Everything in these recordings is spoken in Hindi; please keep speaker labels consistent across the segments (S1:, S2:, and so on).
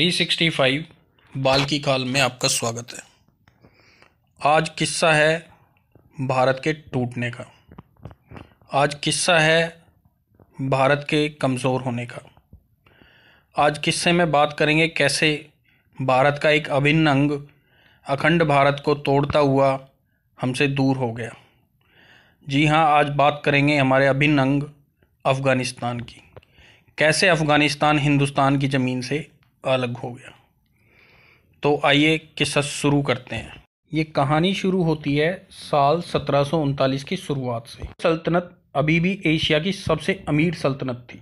S1: 365 बाल की काल में आपका स्वागत है आज किस्सा है भारत के टूटने का आज किस्सा है भारत के कमज़ोर होने का आज किस्से में बात करेंगे कैसे भारत का एक अभिन्न अंग अखंड भारत को तोड़ता हुआ हमसे दूर हो गया जी हाँ आज बात करेंगे हमारे अभिन्न अंग अफ़गानिस्तान की कैसे अफ़गानिस्तान हिंदुस्तान की ज़मीन से अलग हो गया तो आइए किस्सा शुरू करते हैं ये कहानी शुरू होती है साल सत्रह की शुरुआत से सल्तनत अभी भी एशिया की सबसे अमीर सल्तनत थी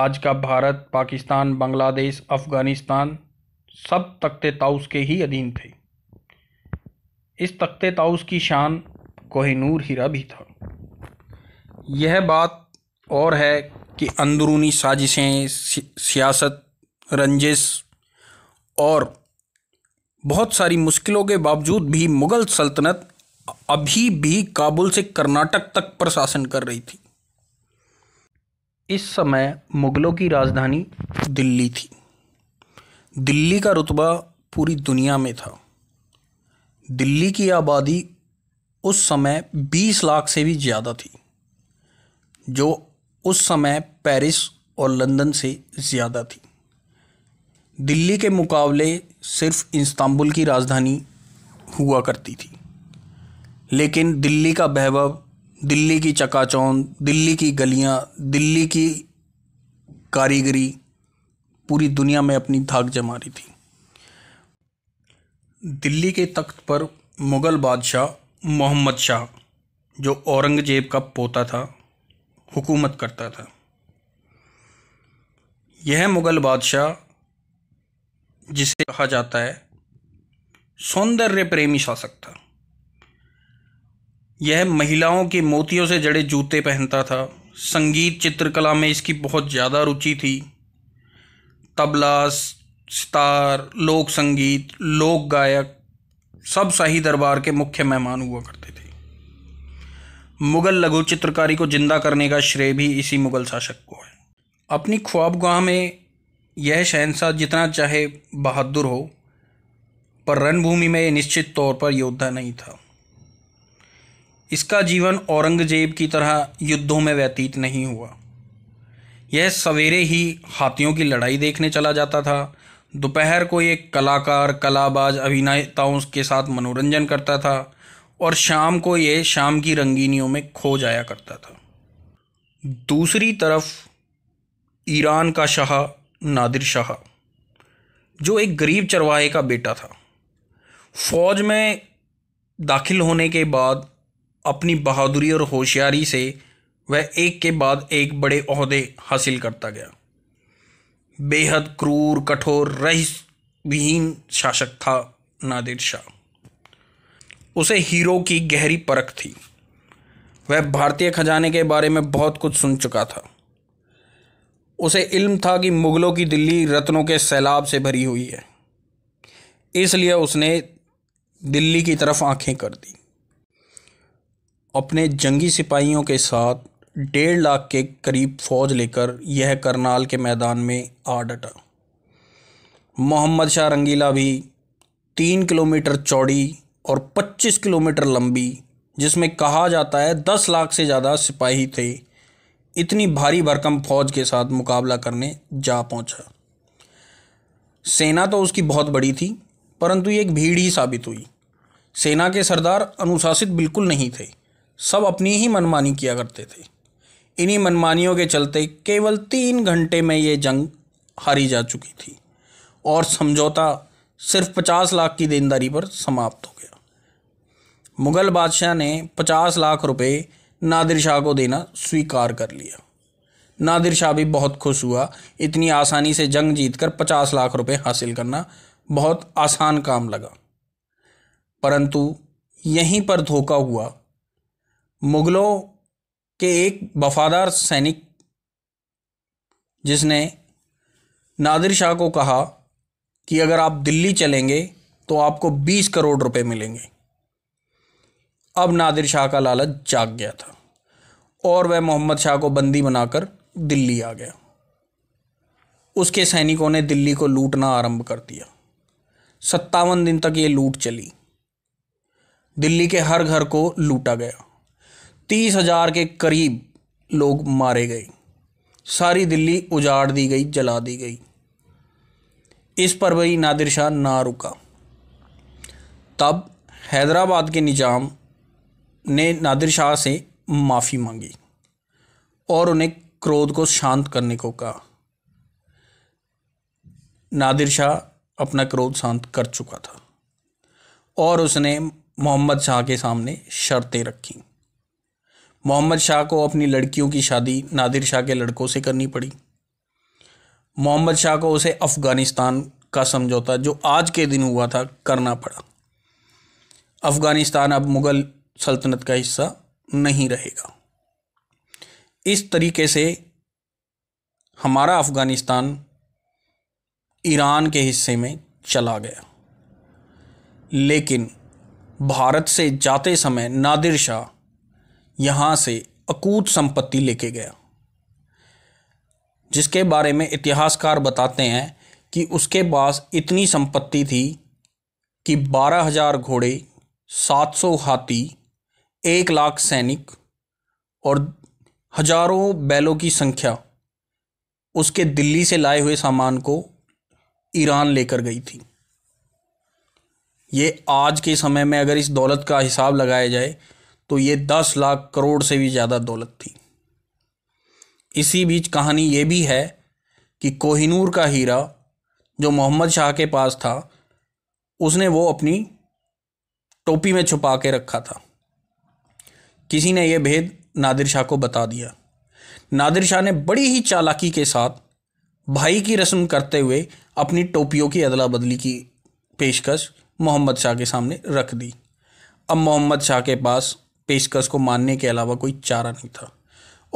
S1: आज का भारत पाकिस्तान बांग्लादेश अफ़गानिस्तान सब तख्ते ताउस के ही अधीन थे इस तख्ते ताउस की शान कोहिनूर हीरा भी था यह बात और है कि अंदरूनी साजिशें सियासत रंजिश और बहुत सारी मुश्किलों के बावजूद भी मुग़ल सल्तनत अभी भी काबुल से कर्नाटक तक प्रशासन कर रही थी इस समय मुग़लों की राजधानी दिल्ली थी दिल्ली का रुतबा पूरी दुनिया में था दिल्ली की आबादी उस समय 20 लाख से भी ज़्यादा थी जो उस समय पेरिस और लंदन से ज़्यादा थी दिल्ली के मुकाबले सिर्फ इस्तांबुल की राजधानी हुआ करती थी लेकिन दिल्ली का वैभव दिल्ली की चकाचौंध दिल्ली की गलियां दिल्ली की कारीगरी पूरी दुनिया में अपनी धाक जमा रही थी दिल्ली के तख्त पर मुग़ल बादशाह मोहम्मद शाह जो औरंगजेब का पोता था हुकूमत करता था यह मुग़ल बादशाह जिसे कहा जाता है सौंदर्य प्रेमी शासक था यह महिलाओं के मोतियों से जड़े जूते पहनता था संगीत चित्रकला में इसकी बहुत ज़्यादा रुचि थी तबला सितार लोक संगीत लोक गायक सब शाही दरबार के मुख्य मेहमान हुआ करते थे मुग़ल लघु चित्रकारी को जिंदा करने का श्रेय भी इसी मुग़ल शासक को है अपनी ख्वाबगाह में यह शहनशाह जितना चाहे बहादुर हो पर रणभूमि में निश्चित तौर पर योद्धा नहीं था इसका जीवन औरंगजेब की तरह युद्धों में व्यतीत नहीं हुआ यह सवेरे ही हाथियों की लड़ाई देखने चला जाता था दोपहर को ये कलाकार कलाबाज अभिनेताओं के साथ मनोरंजन करता था और शाम को ये शाम की रंगीनियों में खो जाया करता था दूसरी तरफ ईरान का शाह नादिर शाह जो एक गरीब चरवाहे का बेटा था फौज में दाखिल होने के बाद अपनी बहादुरी और होशियारी से वह एक के बाद एक बड़े अहदे हासिल करता गया बेहद क्रूर कठोर विहीन शासक था नादिर शाह उसे हीरो की गहरी परख थी वह भारतीय खजाने के बारे में बहुत कुछ सुन चुका था उसे इल्म था कि मुग़लों की दिल्ली रत्नों के सैलाब से भरी हुई है इसलिए उसने दिल्ली की तरफ आंखें कर दी अपने जंगी सिपाहियों के साथ डेढ़ लाख के करीब फौज लेकर यह करनाल के मैदान में आ डटा मोहम्मद शाह रंगीला भी तीन किलोमीटर चौड़ी और पच्चीस किलोमीटर लंबी जिसमें कहा जाता है दस लाख से ज़्यादा सिपाही थे इतनी भारी भरकम फौज के साथ मुकाबला करने जा पहुंचा सेना तो उसकी बहुत बड़ी थी परंतु ये एक भीड़ ही साबित हुई सेना के सरदार अनुशासित बिल्कुल नहीं थे सब अपनी ही मनमानी किया करते थे इन्हीं मनमानियों के चलते केवल तीन घंटे में ये जंग हारी जा चुकी थी और समझौता सिर्फ पचास लाख की देनदारी पर समाप्त हो गया मुग़ल बादशाह ने पचास लाख रुपए नादिर शाह को देना स्वीकार कर लिया नादिर शाह भी बहुत खुश हुआ इतनी आसानी से जंग जीतकर पचास लाख रुपए हासिल करना बहुत आसान काम लगा परंतु यहीं पर धोखा हुआ मुग़लों के एक वफादार सैनिक जिसने नादिर शाह को कहा कि अगर आप दिल्ली चलेंगे तो आपको बीस करोड़ रुपए मिलेंगे अब नादिर शाह का लालच जाग गया था और वह मोहम्मद शाह को बंदी बनाकर दिल्ली आ गया उसके सैनिकों ने दिल्ली को लूटना आरंभ कर दिया सत्तावन दिन तक ये लूट चली दिल्ली के हर घर को लूटा गया तीस हजार के करीब लोग मारे गए सारी दिल्ली उजाड़ दी गई जला दी गई इस पर वही नादिर शाह ना रुका तब हैदराबाद के निजाम ने नादिर शाह से माफ़ी मांगी और उन्हें क्रोध को शांत करने को कहा नादिर शाह अपना क्रोध शांत कर चुका था और उसने मोहम्मद शाह के सामने शर्तें रखी मोहम्मद शाह को अपनी लड़कियों की शादी नादिर शाह के लड़कों से करनी पड़ी मोहम्मद शाह को उसे अफ़गानिस्तान का समझौता जो आज के दिन हुआ था करना पड़ा अफ़गानिस्तान अब मुग़ल सल्तनत का हिस्सा नहीं रहेगा इस तरीके से हमारा अफ़गानिस्तान ईरान के हिस्से में चला गया लेकिन भारत से जाते समय नादिर शाह यहाँ से अकूत संपत्ति लेके गया जिसके बारे में इतिहासकार बताते हैं कि उसके पास इतनी संपत्ति थी कि बारह हज़ार घोड़े सात सौ हाथी एक लाख सैनिक और हजारों बैलों की संख्या उसके दिल्ली से लाए हुए सामान को ईरान लेकर गई थी ये आज के समय में अगर इस दौलत का हिसाब लगाया जाए तो ये दस लाख करोड़ से भी ज़्यादा दौलत थी इसी बीच कहानी ये भी है कि कोहिनूर का हीरा जो मोहम्मद शाह के पास था उसने वो अपनी टोपी में छुपा के रखा था किसी ने यह भेद नादिर शाह को बता दिया नादिर शाह ने बड़ी ही चालाकी के साथ भाई की रस्म करते हुए अपनी टोपियों की अदला बदली की पेशकश मोहम्मद शाह के सामने रख दी अब मोहम्मद शाह के पास पेशकश को मानने के अलावा कोई चारा नहीं था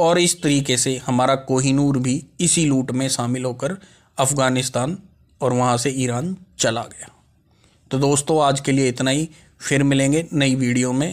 S1: और इस तरीके से हमारा कोहिनूर भी इसी लूट में शामिल होकर अफ़गानिस्तान और वहाँ से ईरान चला गया तो दोस्तों आज के लिए इतना ही फिर मिलेंगे नई वीडियो में